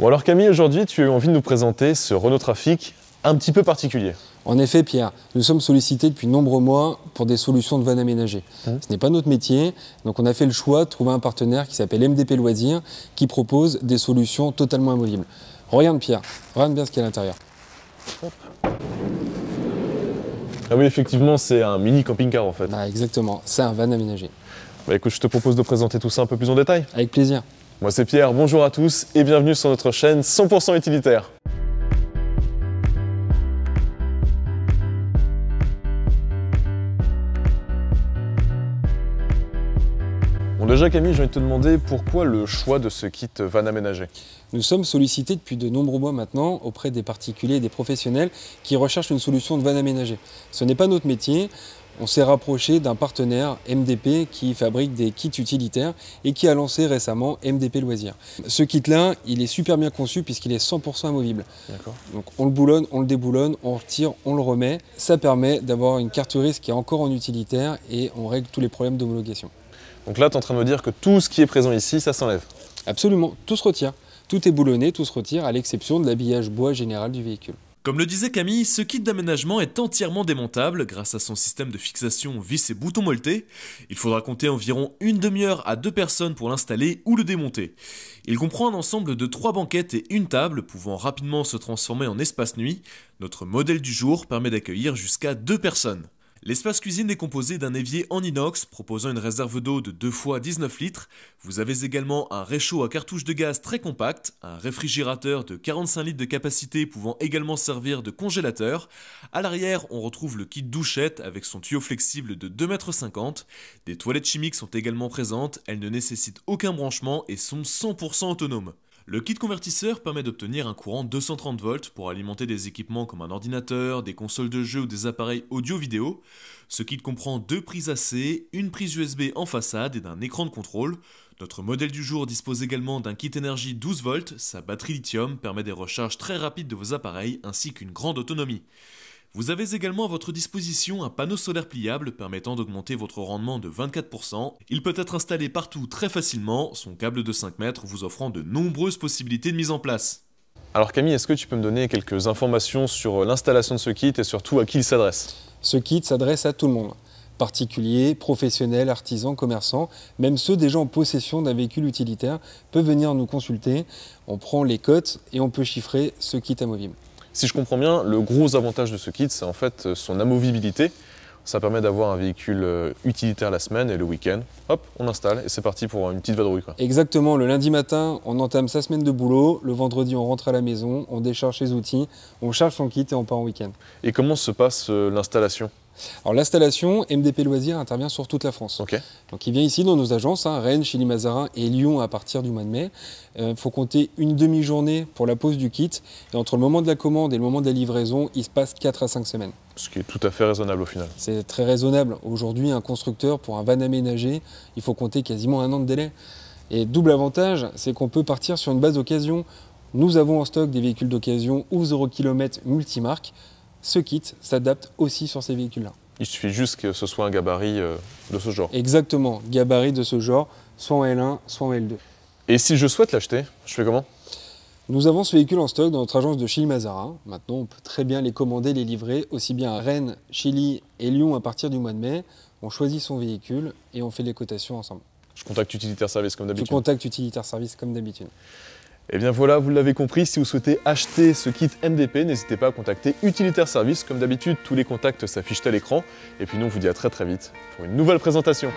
Bon alors Camille, aujourd'hui tu as eu envie de nous présenter ce Renault Trafic un petit peu particulier. En effet, Pierre, nous sommes sollicités depuis nombreux mois pour des solutions de vannes aménagées. Mmh. Ce n'est pas notre métier, donc on a fait le choix de trouver un partenaire qui s'appelle MDP Loisirs, qui propose des solutions totalement amovibles. Regarde Pierre, regarde bien ce qu'il y a à l'intérieur. Ah oui, effectivement, c'est un mini camping-car en fait. Ah, exactement, c'est un van aménagé. Bah, écoute, je te propose de présenter tout ça un peu plus en détail. Avec plaisir. Moi c'est Pierre, bonjour à tous et bienvenue sur notre chaîne 100% utilitaire. Bon déjà Camille, j'ai envie de te demander pourquoi le choix de ce kit van aménager Nous sommes sollicités depuis de nombreux mois maintenant auprès des particuliers et des professionnels qui recherchent une solution de van aménagé. Ce n'est pas notre métier, on s'est rapproché d'un partenaire MDP qui fabrique des kits utilitaires et qui a lancé récemment MDP Loisirs. Ce kit-là, il est super bien conçu puisqu'il est 100% amovible. Donc on le boulonne, on le déboulonne, on retire, on le remet. Ça permet d'avoir une carte risque qui est encore en utilitaire et on règle tous les problèmes d'homologation. Donc là, tu es en train de me dire que tout ce qui est présent ici, ça s'enlève Absolument, tout se retire. Tout est boulonné, tout se retire, à l'exception de l'habillage bois général du véhicule. Comme le disait Camille, ce kit d'aménagement est entièrement démontable grâce à son système de fixation vis et boutons molletés. Il faudra compter environ une demi-heure à deux personnes pour l'installer ou le démonter. Il comprend un ensemble de trois banquettes et une table pouvant rapidement se transformer en espace nuit. Notre modèle du jour permet d'accueillir jusqu'à deux personnes. L'espace cuisine est composé d'un évier en inox proposant une réserve d'eau de 2 x 19 litres. Vous avez également un réchaud à cartouche de gaz très compact, un réfrigérateur de 45 litres de capacité pouvant également servir de congélateur. À l'arrière, on retrouve le kit douchette avec son tuyau flexible de 2,50 m. Des toilettes chimiques sont également présentes, elles ne nécessitent aucun branchement et sont 100% autonomes. Le kit convertisseur permet d'obtenir un courant 230 volts pour alimenter des équipements comme un ordinateur, des consoles de jeux ou des appareils audio-vidéo. Ce kit comprend deux prises AC, une prise USB en façade et d'un écran de contrôle. Notre modèle du jour dispose également d'un kit énergie 12 volts, sa batterie lithium permet des recharges très rapides de vos appareils ainsi qu'une grande autonomie. Vous avez également à votre disposition un panneau solaire pliable permettant d'augmenter votre rendement de 24%. Il peut être installé partout très facilement, son câble de 5 mètres vous offrant de nombreuses possibilités de mise en place. Alors Camille, est-ce que tu peux me donner quelques informations sur l'installation de ce kit et surtout à qui il s'adresse Ce kit s'adresse à tout le monde particuliers, professionnels, artisans, commerçants, même ceux déjà en possession d'un véhicule utilitaire peuvent venir nous consulter. On prend les cotes et on peut chiffrer ce kit amovible. Si je comprends bien, le gros avantage de ce kit, c'est en fait euh, son amovibilité, ça permet d'avoir un véhicule euh, utilitaire la semaine et le week-end, hop, on installe et c'est parti pour une petite vadrouille. Quoi. Exactement, le lundi matin, on entame sa semaine de boulot, le vendredi, on rentre à la maison, on décharge ses outils, on charge son kit et on part en week-end. Et comment se passe euh, l'installation alors l'installation, MDP Loisirs intervient sur toute la France. Ok. Donc il vient ici dans nos agences, hein, Rennes, Chili Mazarin et Lyon à partir du mois de mai. Il euh, faut compter une demi-journée pour la pose du kit. Et entre le moment de la commande et le moment de la livraison, il se passe 4 à 5 semaines. Ce qui est tout à fait raisonnable au final. C'est très raisonnable. Aujourd'hui, un constructeur, pour un van aménagé, il faut compter quasiment un an de délai. Et double avantage, c'est qu'on peut partir sur une base d'occasion. Nous avons en stock des véhicules d'occasion ou 0 km multimarque. Ce kit s'adapte aussi sur ces véhicules-là. Il suffit juste que ce soit un gabarit euh, de ce genre. Exactement, gabarit de ce genre, soit en L1, soit en L2. Et si je souhaite l'acheter, je fais comment nous avons ce véhicule en stock dans notre agence de Chili Mazara. Maintenant, on peut très bien les commander, les livrer aussi bien à Rennes, Chili et Lyon à partir du mois de mai. On choisit son véhicule et on fait les cotations ensemble. Je contacte Utilitaire Service comme d'habitude. Je contacte Utilitaire Service comme d'habitude. Et eh bien voilà, vous l'avez compris, si vous souhaitez acheter ce kit MDP, n'hésitez pas à contacter Utilitaire Service. Comme d'habitude, tous les contacts s'affichent à l'écran. Et puis nous, on vous dit à très très vite pour une nouvelle présentation.